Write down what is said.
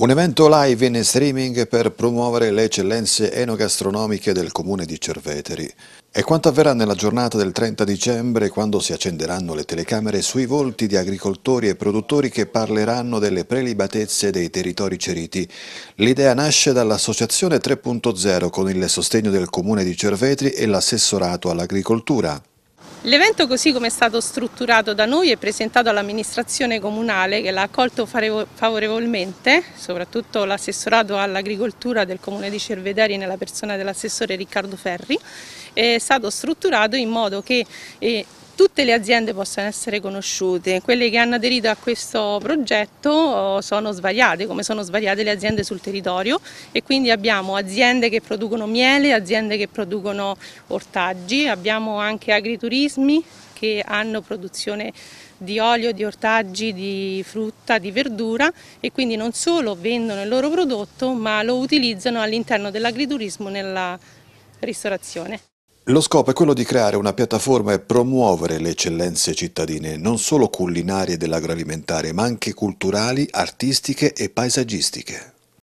Un evento live in streaming per promuovere le eccellenze enogastronomiche del comune di Cerveteri. E quanto avverrà nella giornata del 30 dicembre quando si accenderanno le telecamere sui volti di agricoltori e produttori che parleranno delle prelibatezze dei territori ceriti. L'idea nasce dall'Associazione 3.0 con il sostegno del comune di Cervetri e l'assessorato all'agricoltura. L'evento così come è stato strutturato da noi e presentato all'amministrazione comunale che l'ha accolto favorevolmente, soprattutto l'assessorato all'agricoltura del comune di Cervederi nella persona dell'assessore Riccardo Ferri, è stato strutturato in modo che eh, tutte le aziende possano essere conosciute. Quelle che hanno aderito a questo progetto oh, sono svariate, come sono svariate le aziende sul territorio e quindi abbiamo aziende che producono miele, aziende che producono ortaggi, abbiamo anche agriturismi che hanno produzione di olio, di ortaggi, di frutta, di verdura e quindi non solo vendono il loro prodotto ma lo utilizzano all'interno dell'agriturismo nella ristorazione. Lo scopo è quello di creare una piattaforma e promuovere le eccellenze cittadine, non solo culinarie dell'agroalimentare, ma anche culturali, artistiche e paesaggistiche.